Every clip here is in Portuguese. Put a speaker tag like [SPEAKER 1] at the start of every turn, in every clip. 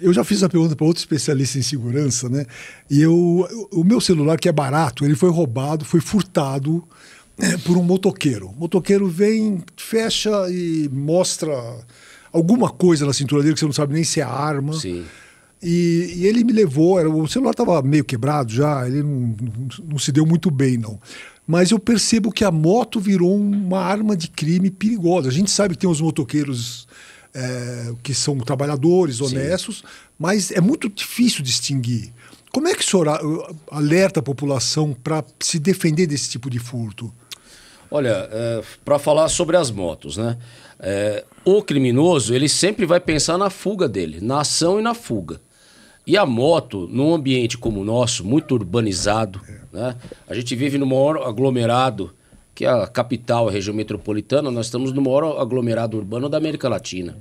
[SPEAKER 1] eu já fiz a pergunta para outro especialista em segurança, né? E eu, o meu celular, que é barato, ele foi roubado, foi furtado é, por um motoqueiro. O motoqueiro vem, fecha e mostra alguma coisa na cintura dele que você não sabe nem se é arma. Sim. E, e ele me levou, era, o celular estava meio quebrado já, ele não, não, não se deu muito bem, não mas eu percebo que a moto virou uma arma de crime perigosa. A gente sabe que tem os motoqueiros é, que são trabalhadores honestos, Sim. mas é muito difícil distinguir. Como é que o senhor alerta a população para se defender desse tipo de furto?
[SPEAKER 2] Olha, é, para falar sobre as motos, né? É, o criminoso ele sempre vai pensar na fuga dele, na ação e na fuga. E a moto, num ambiente como o nosso, muito urbanizado, é. né? a gente vive no maior aglomerado que é a capital, a região metropolitana, nós estamos no maior aglomerado urbano da América Latina.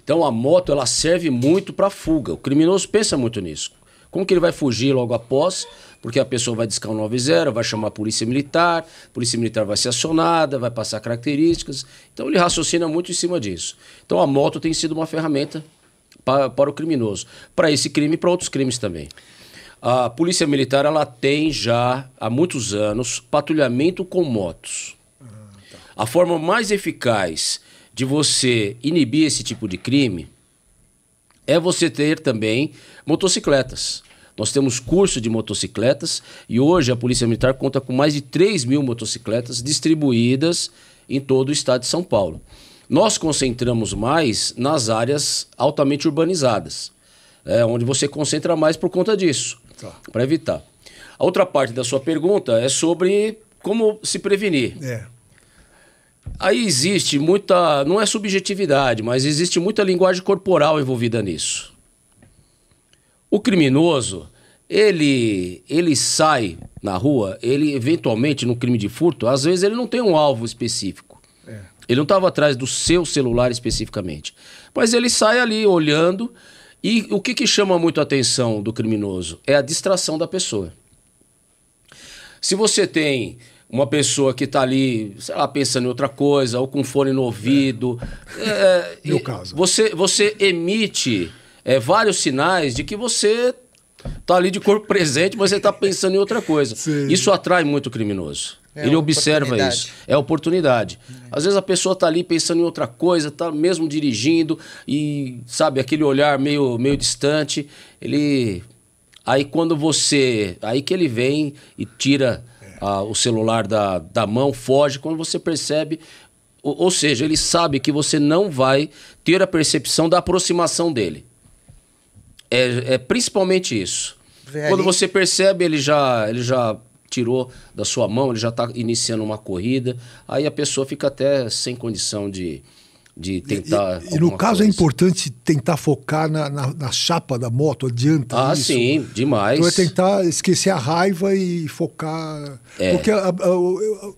[SPEAKER 2] Então a moto ela serve muito para fuga. O criminoso pensa muito nisso. Como que ele vai fugir logo após? Porque a pessoa vai discar o 90, vai chamar a polícia militar, a polícia militar vai ser acionada, vai passar características. Então ele raciocina muito em cima disso. Então a moto tem sido uma ferramenta para, para o criminoso, para esse crime e para outros crimes também. A Polícia Militar ela tem já há muitos anos patrulhamento com motos. A forma mais eficaz de você inibir esse tipo de crime é você ter também motocicletas. Nós temos curso de motocicletas e hoje a Polícia Militar conta com mais de 3 mil motocicletas distribuídas em todo o estado de São Paulo. Nós concentramos mais nas áreas altamente urbanizadas, é, onde você concentra mais por conta disso. Tá. Para evitar. A outra parte da sua pergunta é sobre como se prevenir. É. Aí existe muita, não é subjetividade, mas existe muita linguagem corporal envolvida nisso. O criminoso, ele, ele sai na rua, ele eventualmente no crime de furto, às vezes ele não tem um alvo específico. É. Ele não estava atrás do seu celular especificamente, mas ele sai ali olhando e o que, que chama muito a atenção do criminoso? É a distração da pessoa. Se você tem uma pessoa que está ali, sei lá, pensando em outra coisa, ou com fone no ouvido. É. É, Meu caso. Você, você emite é, vários sinais de que você tá ali de corpo presente, mas você tá pensando em outra coisa. Sim. Isso atrai muito o criminoso. É Ele observa isso. É oportunidade. Às vezes a pessoa tá ali pensando em outra coisa, tá mesmo dirigindo e, sabe, aquele olhar meio, meio distante. Ele. Aí quando você. Aí que ele vem e tira a, o celular da, da mão, foge. Quando você percebe, ou, seja, ele sabe que você não vai ter a percepção da aproximação dele. É, é principalmente isso. Quando você percebe, ele já, ele já tirou da sua mão, ele já está iniciando uma corrida. Aí a pessoa fica até sem condição de, de tentar. E, e no caso é coisa. é
[SPEAKER 1] importante tentar focar na, na, na, chapa da moto, adianta. Ah, isso. sim,
[SPEAKER 2] demais. Então é
[SPEAKER 1] tentar esquecer a raiva e focar. É. Porque a, a, a,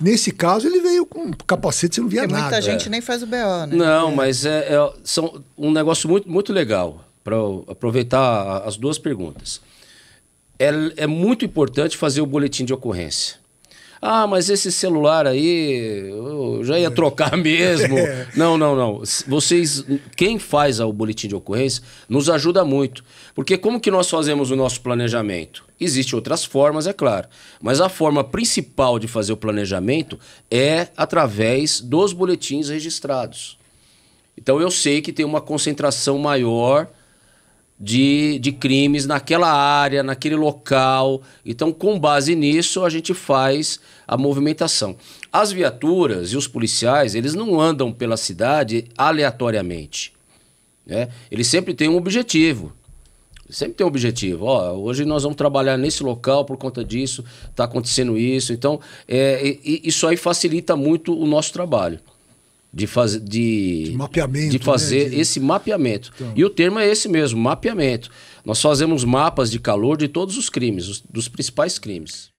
[SPEAKER 1] nesse caso ele veio com capacete, você não via Porque nada. Muita gente
[SPEAKER 2] é. nem faz o BO, né? Não, é. mas é, é são um negócio muito, muito legal para aproveitar as duas perguntas. É, é muito importante fazer o boletim de ocorrência. Ah, mas esse celular aí, eu já ia trocar mesmo. É. Não, não, não. Vocês, quem faz o boletim de ocorrência, nos ajuda muito. Porque como que nós fazemos o nosso planejamento? Existem outras formas, é claro. Mas a forma principal de fazer o planejamento é através dos boletins registrados. Então eu sei que tem uma concentração maior de, de crimes naquela área, naquele local. Então, com base nisso, a gente faz a movimentação. As viaturas e os policiais, eles não andam pela cidade aleatoriamente. Né? Eles sempre têm um objetivo. Sempre tem um objetivo. Ó, hoje nós vamos trabalhar nesse local por conta disso, está acontecendo isso. Então, é, isso aí facilita muito o nosso trabalho de, fazer de, de, mapeamento, de fazer né? de... esse mapeamento. Então. E o termo é esse mesmo, mapeamento. Nós fazemos mapas de calor de todos os crimes, os, dos principais crimes.